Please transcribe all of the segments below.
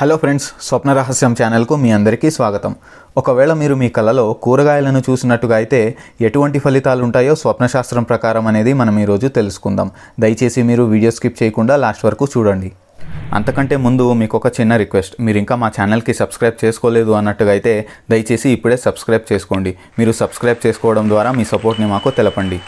hello friends స్వప్న రహస్యం ఛానల్కు మీ అందరికీ స్వాగతం ఒకవేళ మీరు మీ కళలో కూరగాయలను చూసినట్టుగా అయితే ఎటువంటి ఫలితాలు ఉంటాయో స్వప్నశాస్త్రం ప్రకారం అనేది మనం ఈరోజు తెలుసుకుందాం దయచేసి మీరు వీడియో స్కిప్ చేయకుండా లాస్ట్ వరకు చూడండి అంతకంటే ముందు మీకు ఒక చిన్న రిక్వెస్ట్ మీరు ఇంకా మా ఛానల్కి సబ్స్క్రైబ్ చేసుకోలేదు అన్నట్టుగా అయితే దయచేసి ఇప్పుడే సబ్స్క్రైబ్ చేసుకోండి మీరు సబ్స్క్రైబ్ చేసుకోవడం ద్వారా మీ సపోర్ట్ని మాకు తెలపండి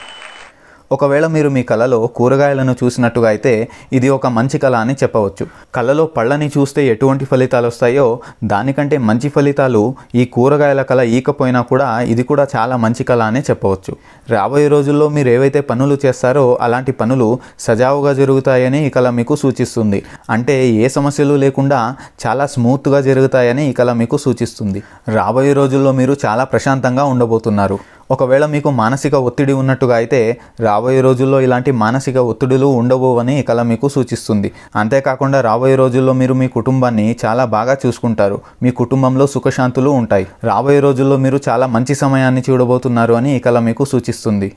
ఒకవేళ మీరు మీ కళలో కూరగాయలను చూసినట్టుగా అయితే ఇది ఒక మంచి కళ అని చెప్పవచ్చు కళలో పళ్ళని చూస్తే ఎటువంటి ఫలితాలు వస్తాయో దానికంటే మంచి ఫలితాలు ఈ కూరగాయల కళ ఈకపోయినా కూడా ఇది కూడా చాలా మంచి కళ అనే చెప్పవచ్చు రాబోయే రోజుల్లో మీరు ఏవైతే పనులు చేస్తారో అలాంటి పనులు సజావుగా జరుగుతాయని ఈ కళ మీకు సూచిస్తుంది అంటే ఏ సమస్యలు లేకుండా చాలా స్మూత్గా జరుగుతాయని ఈ కళ మీకు సూచిస్తుంది రాబోయే రోజుల్లో మీరు చాలా ప్రశాంతంగా ఉండబోతున్నారు ఒకవేళ మీకు మానసిక ఒత్తిడి ఉన్నట్టుగా అయితే రాబోయే రోజుల్లో ఇలాంటి మానసిక ఒత్తిడులు ఉండబోవని ఈ కళ మీకు సూచిస్తుంది అంతేకాకుండా రాబోయే రాబోయే రోజుల్లో మీరు మీ కుటుంబాన్ని చాలా బాగా చూసుకుంటారు మీ కుటుంబంలో సుఖశాంతులు ఉంటాయి రాబోయే రోజుల్లో మీరు చాలా మంచి సమయాన్ని చూడబోతున్నారు అని ఈ కళ మీకు సూచిస్తుంది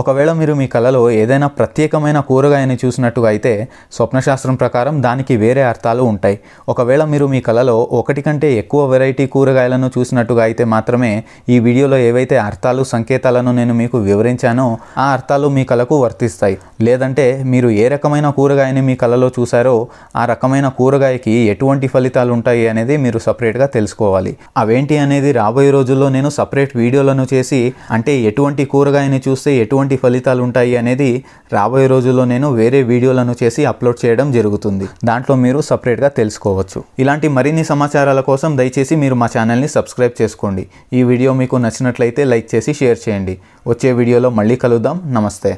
ఒకవేళ మీరు మీ కళలో ఏదైనా ప్రత్యేకమైన కూరగాయని చూసినట్టుగా అయితే స్వప్నశాస్త్రం ప్రకారం దానికి వేరే అర్థాలు ఉంటాయి ఒకవేళ మీరు మీ కళలో ఒకటి కంటే ఎక్కువ వెరైటీ కూరగాయలను చూసినట్టుగా అయితే మాత్రమే ఈ వీడియోలో ఏవైతే అర్థాలు సంకేతాలను నేను మీకు వివరించానో ఆ అర్థాలు మీ కళకు వర్తిస్తాయి లేదంటే మీరు ఏ రకమైన కూరగాయని మీ కళలో చూసారో ఆ రకమైన రకమైన కూరగాయకి ఎటువంటి ఫలితాలు ఉంటాయి అనేది మీరు సపరేట్గా తెలుసుకోవాలి అవేంటి అనేది రాబోయే రోజుల్లో నేను సపరేట్ వీడియోలను చేసి అంటే ఎటువంటి కూరగాయని చూస్తే ఎటువంటి ఫలితాలు ఉంటాయి అనేది రాబోయే రోజుల్లో నేను వేరే వీడియోలను చేసి అప్లోడ్ చేయడం జరుగుతుంది దాంట్లో మీరు సపరేట్గా తెలుసుకోవచ్చు ఇలాంటి మరిన్ని సమాచారాల కోసం దయచేసి మీరు మా ఛానల్ని సబ్స్క్రైబ్ చేసుకోండి ఈ వీడియో మీకు నచ్చినట్లయితే లైక్ చేసి షేర్ చేయండి వచ్చే వీడియోలో మళ్ళీ కలుద్దాం నమస్తే